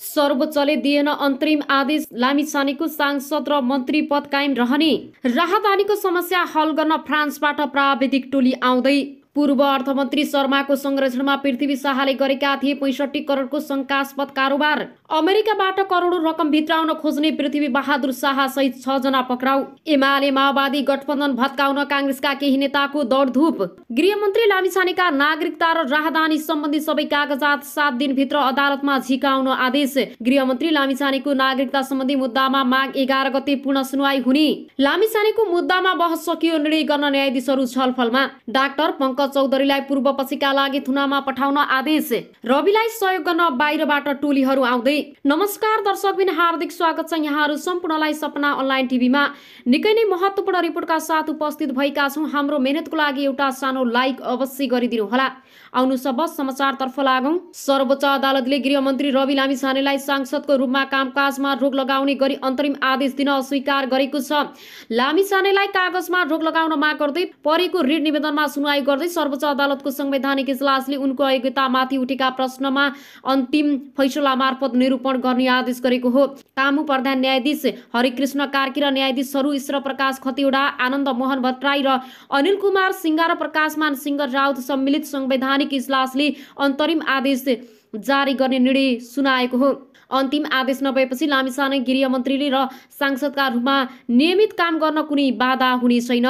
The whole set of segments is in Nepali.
सर्वोच्चले दिएन अन्तरिम आदेश लामिछानेको सांसद र मन्त्री पद कायम रहने राहदानीको समस्या हल गर्न फ्रान्सबाट प्राविधिक टोली आउँदै पूर्व अर्थमन्त्री शर्माको संरक्षणमा पृथ्वी शाहले गरेका थिए पैँसठी करोडको शङ्कास्पद कारोबार अमेरिकाबाट करोडौँ रकम भित्राउन खोज्ने पृथ्वी बहादुर शाह सहित छ जना पक्राउ एमाले माओवादी गठबन्धन भत्काउन काङ्ग्रेसका केही नेताको दौडधुप गृहमन्त्री लामिछानेका नागरिकता र राहदानी सम्बन्धी सबै कागजात सात दिनभित्र अदालतमा झिकाउन आदेश गृहमन्त्री लामिछानेको नागरिकता सम्बन्धी मुद्दामा माग एघार गते पुनः सुनवाई हुने लामिछानेको मुद्दामा बहस सकियो निर्णय गर्न न्यायाधीशहरू छलफलमा डाक्टर पङ्कज चौधरीलाई पछिका लागि थुनामा पठाउन आदेश रविलाई सहयोग गर्न बाहिरबाट टोलीहरू आउँदै नमस्कार दर्शकबिन हार्दिक स्वागत छ यहाँहरू सम्पूर्णलाई सपना अनलाइन टिभीमा निकै नै महत्त्वपूर्ण रिपोर्टका साथ उपस्थित भएका छौँ हाम्रो मेहनतको लागि एउटा सानो लाइक अवश्य गरिदिनु होला आउनु सब समाचारतर्फ लागौ सर्वोच्च अदालतले गृहमन्त्री रवि लामिछानेलाई सांसदको रूपमा कामकाजमा रोक लगाउने गरी अन्तरिम आदेश दिन अस्वीकार गरेको छ लामिछानेलाई कागजमा रोक लगाउन माग गर्दै परेको ऋण निवेदनमा सुनवाई गर्दै सर्वोच्च अदालतको संवैधानिक इजलासले उनको अयोग्यतामाथि उठेका प्रश्नमा अन्तिम फैसला मार्फत निरूपण गर्ने आदेश गरेको हो कामु प्रधान न्यायाधीश हरिकृष्ण कार्की र न्यायाधीशहरू ईश्वर प्रकाश खतिवडा आनन्द मोहन भट्टराई र अनिल कुमार सिंह र प्रकाशमान सिंह राउत सम्मिलित संवैधान संवैधानिक इजलासले अन्तरिम आदेश जारी गर्ने निर्णय सुनाएको हो अन्तिम आदेश नभएपछि लामिसाने गृह मन्त्रीले र सांसदका रूपमा नियमित काम गर्न कुनै बाधा हुने छैन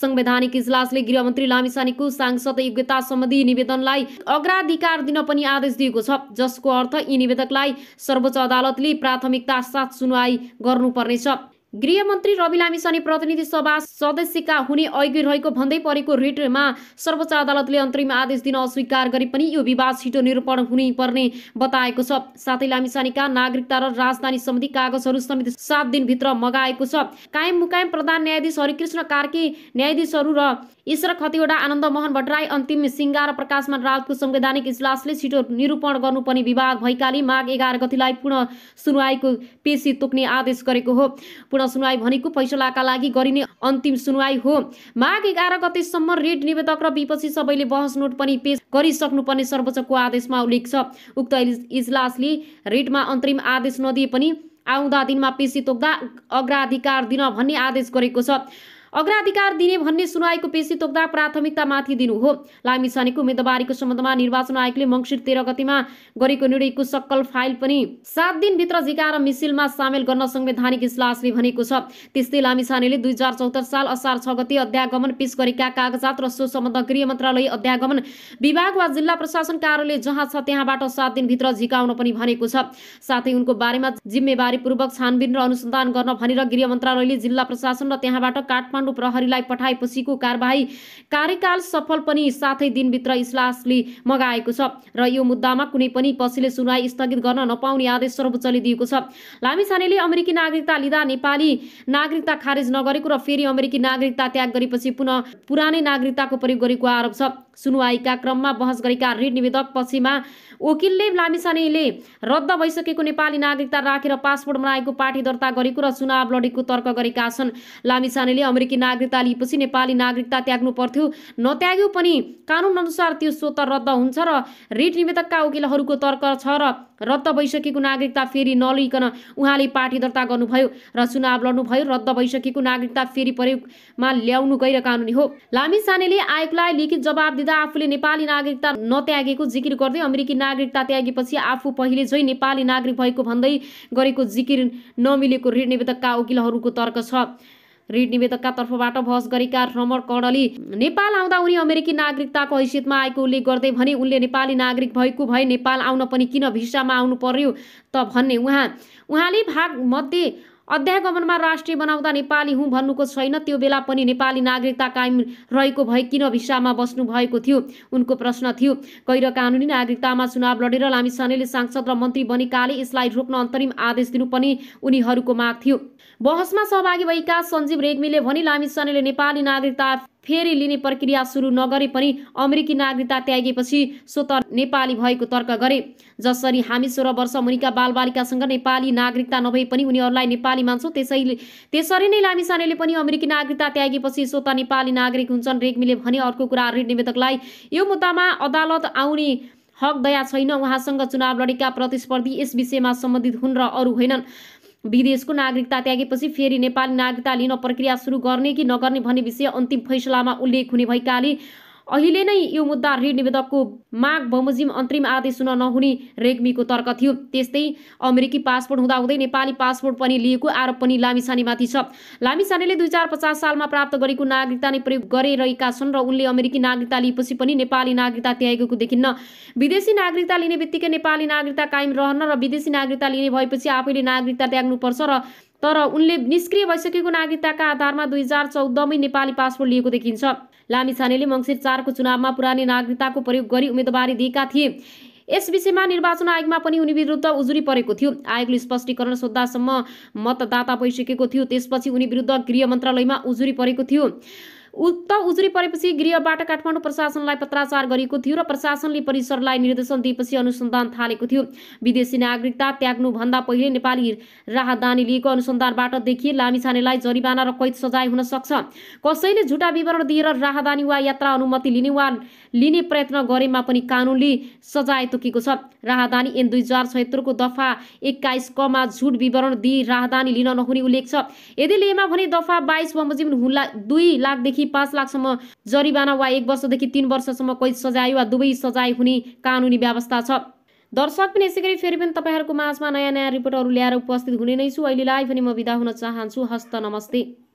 संवैधानिक इजलासले गृहमन्त्री लामिसानेको सांसद योग्यता सम्बन्धी निवेदनलाई अग्राधिकार दिन पनि आदेश दिएको छ जसको अर्थ यी निवेदकलाई सर्वोच्च अदालतले प्राथमिकता साथ सुनवाई गर्नुपर्नेछ गृहमन्त्री रवि लामिसानी प्रतिनिधि सभा सदस्यका हुने अघि रहेको भन्दै परेको रिटमा सर्वोच्च अदालतले अन्तरिम आदेश दिन अस्वीकार गरे पनि यो विवाद छिटो निरूपण हुनै पर्ने बताएको छ साथै लामिसानीका नागरिकता र राजधानी सम्बन्धी कागजहरू समेत सात दिनभित्र मगाएको छ कायम मुकायम प्रधान न्यायाधीश हरिकृष्ण कार्की न्यायाधीशहरू र ईश्वर खतिवटा आनन्द मोहन भट्टराई अन्तिम सिङ्गा र प्रकाशमान रावतको संवैधानिक इजलासले छिटो निरूपण गर्नुपर्ने विभाग भएकाले माघ एघार गतिलाई पुनः सुनवाईको पेशी तोक्ने आदेश गरेको हो पुनः सुनवाई भनेको फैसलाका लागि गरिने अन्तिम सुनवाई हो माघ एघार गतिसम्म रेड निवेदक र विपक्षी सबैले बहस नोट पनि पेश गरिसक्नुपर्ने सर्वोच्चको आदेशमा उल्लेख छ उक्त इजलासले रेडमा अन्तरिम आदेश नदिए पनि आउँदा दिनमा पेशी तोक्दा अग्राधिकार दिन भन्ने आदेश गरेको छ अग्राधिकार दिने भन्ने सुनवाईको पेशी तोक्दा प्राथमिकतामाथि दिनु हो लामिछानेको उम्मेदवारीको सम्बन्धमा निर्वाचन आयोगले मङ्सिर तेह्र गतिमा गरेको निर्णयको सक्कल फाइल पनि सात दिनभित्र झिकाएर मिसिलमा सामेल गर्न संवैधानिक इजलासले भनेको छ त्यस्तै लामिछानेले दुई हजार चौहत्तर साल असार छ गति अध्यागमन पेश गरेका कागजात र सो सम्बन्ध गृह मन्त्रालय अध्यागमन विभाग वा जिल्ला प्रशासन कार्यालय जहाँ छ त्यहाँबाट सात दिनभित्र झिकाउन पनि भनेको छ साथै उनको बारेमा जिम्मेवारीपूर्वक छानबिन र अनुसन्धान गर्न भनेर गृह मन्त्रालयले जिल्ला प्रशासन र त्यहाँबाट काठमाडौँ काठमाडौँ प्रहरीलाई पठाएपछिको कारवाही कार्यकाल सफल पनि साथै दिनभित्र इजलासले मगाएको छ र यो मुद्दामा कुनै पनि पछिले सुनवाई स्थगित गर्न नपाउने आदेश सर्वोच्चले दिएको छ लामिछानेले अमेरिकी नागरिकता लिँदा नेपाली नागरिकता खारेज नगरेको र फेरि अमेरिकी नागरिकता त्याग गरेपछि पुनः पुरानै नागरिकताको प्रयोग गरेको आरोप छ सुनवाईका क्रममा बहस गरेका ऋण निवेदक पछिमा वकिलले लामिसानेले रद्द भइसकेको नेपाली नागरिकता राखेर पासपोर्ट बनाएको पार्टी दर्ता गरेको र चुनाव लडेको तर्क गरेका छन् लामिसानेले अमेरिकी नागरिकता लिएपछि नेपाली नागरिकता त्याग्नु पर्थ्यो नत्याग्यो पनि कानुन अनुसार त्यो स्वत रद्द हुन्छ र रिट निवेदकका वकिलहरूको तर्क छ र रद्द भइसकेको नागरिकता फेरि नलिकन उहाँले पार्टी दर्ता गर्नुभयो र चुनाव लड्नुभयो रद्द भइसकेको नागरिकता फेरि प्रयोगमा ल्याउनु गैर कानुनी हो लामी सानेले आयोगलाई लिखित जवाब दिँदा आफूले नेपाली नागरिकता नत्यागेको जिकिर गर्दै अमेरिकी नागरिकता त्यागेपछि आफू पहिले जै नेपाली नागरिक भएको भन्दै गरेको जिकिर नमिलेको ऋण निवेदकका वकिलहरूको तर्क छ ऋण निवेदकका तर्फबाट बहस गरेका रमण कर्णली नेपाल आउँदा उनी अमेरिकी नागरिकताको हैसियतमा आएको उल्लेख गर्दै भने उनले नेपाली नागरिक भएको भए नेपाल आउन पनि किन भिसामा आउनु पर्यो त भन्ने उहाँ उहाँले भाग मध्ये अध्यागमनमा राष्ट्रिय बनाउँदा नेपाली हुँ भन्नुको छैन त्यो बेला पनि नेपाली नागरिकता कायम रहेको भए किन भिसामा बस्नु भएको थियो उनको प्रश्न थियो गैर कानुनी नागरिकतामा चुनाव लडेर लामिछानेले सांसद र मन्त्री बनेकाले यसलाई रोक्न अन्तरिम आदेश दिनु पनि उनीहरूको माग थियो बहसमा सहभागी भएका सञ्जीव रेग्मीले भनी लामिछानेले नेपाली नागरिकता फेरि लिने प्रक्रिया सुरु नगरे पनि अमेरिकी नागरिकता त्यागेपछि स्वत नेपाली भएको तर्क गरे जसरी हामी सोह्र वर्ष मुनिका बालबालिकासँग नेपाली नागरिकता नभए पनि उनीहरूलाई नेपाली मान्छौँ त्यसैले त्यसरी नै लामिसानेले पनि अमेरिकी नागरिकता त्यागेपछि स्वत नेपाली नागरिक हुन्छन् रेग्मीले भने अर्को कुरा ऋण निवेदकलाई यो मुद्दामा अदालत आउने हक दया छैन उहाँसँग चुनाव लडेका प्रतिस्पर्धी यस विषयमा सम्बन्धित हुन् र अरू होइनन् विदेशको नागरिकता त्यागेपछि फेरि नेपाली नागरिकता लिन प्रक्रिया सुरु गर्ने कि नगर्ने भन्ने विषय अन्तिम फैसलामा उल्लेख हुने भएकाले अहिले नै यो मुद्दा ऋण निवेदकको माग बमोजिम अन्तरिम आदेश हुन नहुने रेग्मीको तर्क थियो त्यस्तै अमेरिकी पासपोर्ट हुँदाहुँदै नेपाली पासपोर्ट पनि लिएको आरोप पनि लामिसानीमाथि छ लामिसानेले दुई हजार पचास सालमा प्राप्त गरेको नागरिकता नै प्रयोग गरिरहेका छन् र उनले अमेरिकी नागरिकता लिएपछि पनि नेपाली नागरिकता त्यागेको देखिन्न विदेशी नागरिकता लिने बित्तिकै नेपाली नागरिकता कायम रहन र विदेशी नागरिकता लिने भएपछि आफैले नागरिकता त्याग्नुपर्छ र तर उनले निष्क्रिय भइसकेको नागरिकताका आधारमा दुई हजार चौधमै नेपाली पासपोर्ट लिएको देखिन्छ लामी लामिछानेले मङ्सिर चारको चुनावमा पुरानै नागरिकताको प्रयोग गरी उम्मेदवारी दिएका थिए यस विषयमा निर्वाचन आयोगमा पनि उनी विरुद्ध उजुरी परेको थियो आयोगले स्पष्टीकरण सोद्धासम्म मतदाता भइसकेको थियो त्यसपछि उनी विरुद्ध गृह मन्त्रालयमा उजुरी परेको थियो उक्त उजुरी परेपछि गृहबाट काठमाडौँ प्रशासनलाई पत्राचार गरिएको थियो र प्रशासनले परिसरलाई निर्देशन दिएपछि अनुसन्धान थालेको थियो विदेशी नागरिकता त्याग्नुभन्दा पहिले नेपाली राहदानी लिएको अनुसन्धानबाट देखिए लामिछानेलाई जरिवाना र कैद सजाय हुन सक्छ कसैले झुटा विवरण दिएर राहदानी वा यात्रा अनुमति लिने वा लिने प्रयत्न गरेमा पनि कानुनले सजाय तोकेको छ राहदानी एन दुई हजार छयत्तरको दफा एक्काइस कमा झुट विवरण दिई राहदानी लिन नहुने उल्लेख छ यदि लिएमा भने दफा बाइस बमोजिम दुई लाखदेखि लाखदेखि पाँच लाखसम्म जरिवाना वा एक वर्षदेखि तिन वर्षसम्म कैद सजाय वा दुवै सजाय हुने कानुनी व्यवस्था छ दर्शक पनि यसै गरी फेरि पनि तपाईँहरूको माझमा नयाँ नयाँ रिपोर्टहरू ल्याएर उपस्थित हुने नै छु अहिले लाइभ पनि म विदा हुन चाहन्छु हस्त नमस्ते